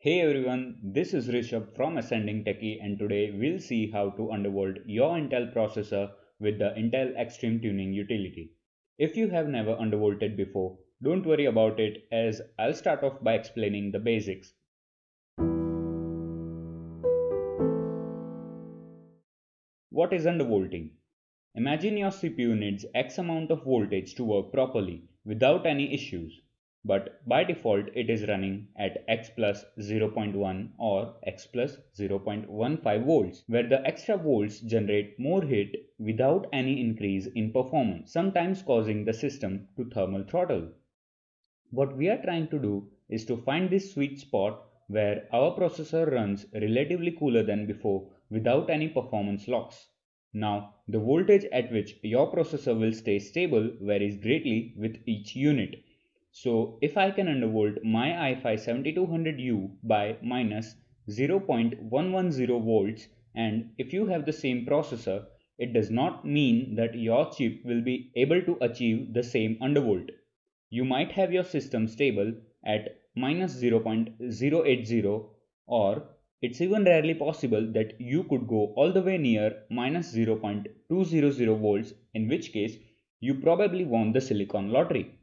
Hey everyone, this is Rishabh from Ascending Techie and today we'll see how to undervolt your Intel processor with the Intel Extreme Tuning utility. If you have never undervolted before, don't worry about it as I'll start off by explaining the basics. What is undervolting? Imagine your CPU needs X amount of voltage to work properly without any issues but by default it is running at x plus 0.1 or x plus 0.15 volts where the extra volts generate more heat without any increase in performance sometimes causing the system to thermal throttle. What we are trying to do is to find this sweet spot where our processor runs relatively cooler than before without any performance loss. Now, the voltage at which your processor will stay stable varies greatly with each unit so if I can undervolt my iFi 7200U by minus 0.110 volts and if you have the same processor, it does not mean that your chip will be able to achieve the same undervolt. You might have your system stable at minus 0.080 or it's even rarely possible that you could go all the way near minus 0.200 volts in which case you probably won the silicon lottery.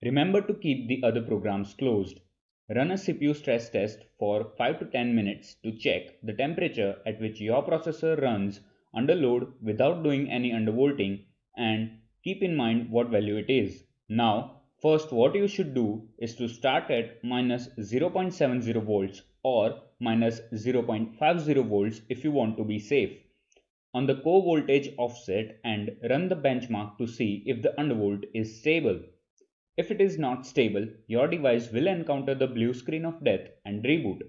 Remember to keep the other programs closed. Run a CPU stress test for 5 to 10 minutes to check the temperature at which your processor runs under load without doing any undervolting and keep in mind what value it is. Now, first what you should do is to start at minus 0.70 volts or minus 0.50 volts if you want to be safe on the core voltage offset and run the benchmark to see if the undervolt is stable. If it is not stable, your device will encounter the blue screen of death and reboot.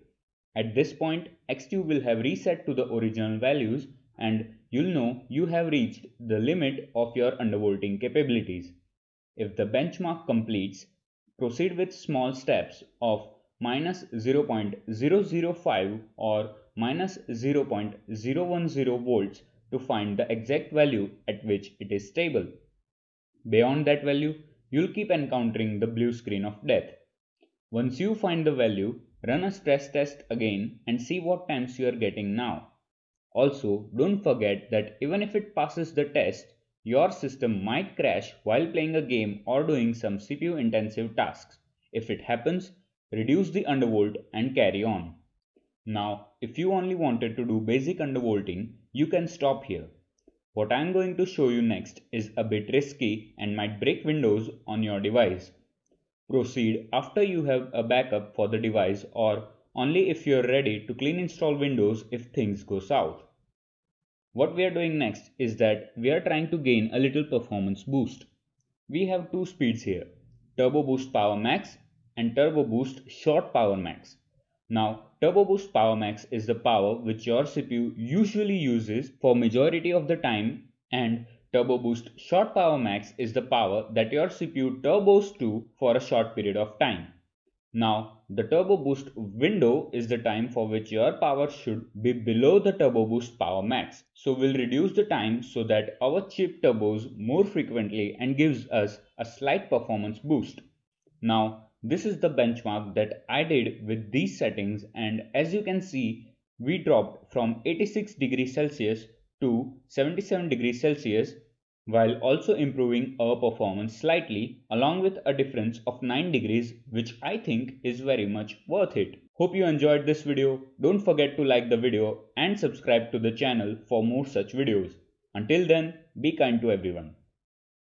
At this point, Xtube will have reset to the original values and you'll know you have reached the limit of your undervolting capabilities. If the benchmark completes, proceed with small steps of minus 0.005 or minus 0.010 volts to find the exact value at which it is stable. Beyond that value, you'll keep encountering the blue screen of death. Once you find the value, run a stress test again and see what times you are getting now. Also, don't forget that even if it passes the test, your system might crash while playing a game or doing some CPU intensive tasks. If it happens, reduce the undervolt and carry on. Now, if you only wanted to do basic undervolting, you can stop here. What I am going to show you next is a bit risky and might break windows on your device. Proceed after you have a backup for the device or only if you are ready to clean install windows if things go south. What we are doing next is that we are trying to gain a little performance boost. We have two speeds here, Turbo Boost Power Max and Turbo Boost Short Power Max. Now turbo power PowerMax is the power which your CPU usually uses for majority of the time and turbo boost Short PowerMax is the power that your CPU turbos to for a short period of time. Now the turbo boost window is the time for which your power should be below the turbo power PowerMax. So we'll reduce the time so that our chip turbos more frequently and gives us a slight performance boost. Now this is the benchmark that I did with these settings and as you can see, we dropped from 86 degrees Celsius to 77 degrees Celsius while also improving our performance slightly along with a difference of 9 degrees which I think is very much worth it. Hope you enjoyed this video. Don't forget to like the video and subscribe to the channel for more such videos. Until then, be kind to everyone.